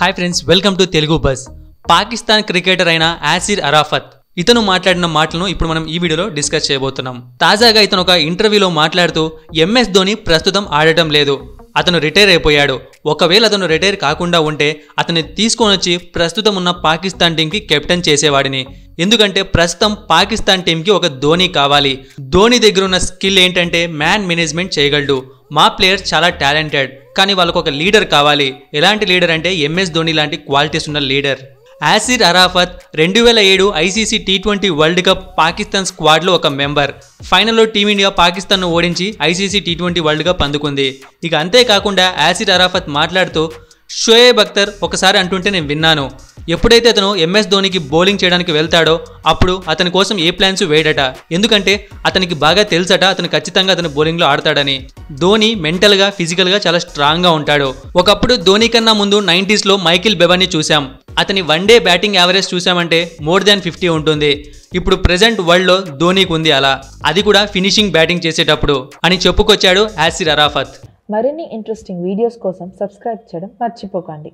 hi friends welcome to Telugu bus Pakistan cricketer అయిన యాసిర్ అరాఫత్ ఇతను మాట్లాడిన మాటలను ఇప్పుడు మనం ఈ వీడియోలో డిస్కస్ చేయబోతున్నాం తాజాగా ఇతను ఒక ఇంటర్వ్యూలో మాట్లాడుతూ ఎంఎస్ ధోని ప్రస్తుతం ఆడటం లేదు అతను రిటైర్ అయిపోయాడు ఒకవేళ అతను రిటైర్ కాకుండా ఉంటే అతన్ని తీసుకొని వచ్చి ప్రస్తుతం ఉన్న పాకిస్తాన్ టీంకి కెప్టెన్ చేసేవాడిని ఎందుకంటే ప్రస్తుతం పాకిస్తాన్ టీంకి ఒక ధోని కావాలి ధోని దగ్గర ఉన్న స్కిల్ ఏంటంటే మ్యాన్ మేనేజ్మెంట్ చేయగలడు మా ప్లేయర్స్ చాలా టాలెంటెడ్ కానీ వాళ్ళకు ఒక లీడర్ కావాలి ఎలాంటి లీడర్ అంటే ఎంఎస్ ధోని లాంటి క్వాలిటీస్ ఉన్న లీడర్ యాసిర్ అరాఫత్ రెండు వేల ఏడు ICC T twenty world cup Pakistan స్క్వాడ్లో ఒక మెంబర్ ఫైనల్లో టీమిండియా పాకిస్తాన్ను ఓడించి ICC T twenty world cup అందుకుంది ఇక అంతేకాకుండా యాసిర్ అరాఫత్ మాట్లాడుతూ షోయేబ్ అఖ్తర్ ఒకసారి అంటుంటే నేను విన్నాను ఎప్పుడైతే అతను ఎంఎస్ ధోనికి బౌలింగ్ చేయడానికి వెళ్తాడో అప్పుడు అతని కోసం ఏ ప్లాన్స్ వేయడట ఎందుకంటే అతనికి బాగా తెలుసట అతను ఖచ్చితంగా అతను బౌలింగ్లో ఆడతాడని ధోని మెంటల్గా ఫిజికల్గా చాలా స్ట్రాంగ్గా ఉంటాడు ఒకప్పుడు ధోని కన్నా ముందు నైంటీస్లో మైకిల్ బెబాని చూశాం అతని వన్ డే బ్యాటింగ్ యావరేజ్ చూసామంటే మోర్ దాన్ ఫిఫ్టీ ఉంటుంది ఇప్పుడు ప్రజెంట్ వరల్డ్లో ధోనీకి ఉంది అలా అది కూడా ఫినిషింగ్ బ్యాటింగ్ చేసేటప్పుడు అని చెప్పుకొచ్చాడు యాసిర్ అరాఫత్ మరిన్ని ఇంట్రెస్టింగ్ వీడియోస్ కోసం సబ్స్క్రైబ్ చేయడం మర్చిపోకండి